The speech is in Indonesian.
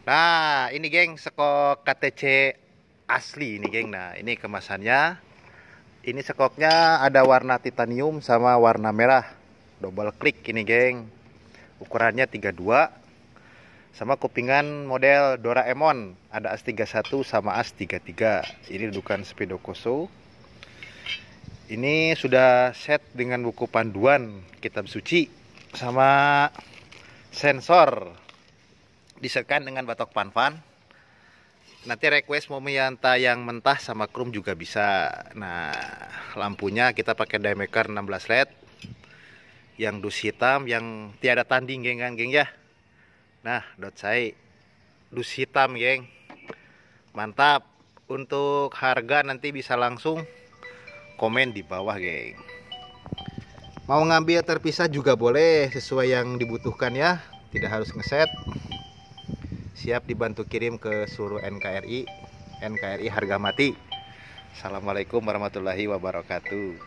Nah, ini geng seko KTC asli ini geng. Nah, ini kemasannya. Ini sekoknya ada warna titanium sama warna merah. Double click ini geng. Ukurannya 32 sama kupingan model Doraemon. Ada AS31 sama AS33. Ini dudukan Speedo Koso. Ini sudah set dengan buku panduan kitab suci sama sensor diserkan dengan batok panfan nanti request mau menyanta yang mentah sama krum juga bisa nah lampunya kita pakai diameter 16 led yang dus hitam yang tiada tanding geng kan geng ya nah dot saya dus hitam geng mantap untuk harga nanti bisa langsung komen di bawah geng mau ngambil terpisah juga boleh sesuai yang dibutuhkan ya tidak harus ngeset siap dibantu kirim ke seluruh NKRI NKRI harga mati Assalamualaikum warahmatullahi wabarakatuh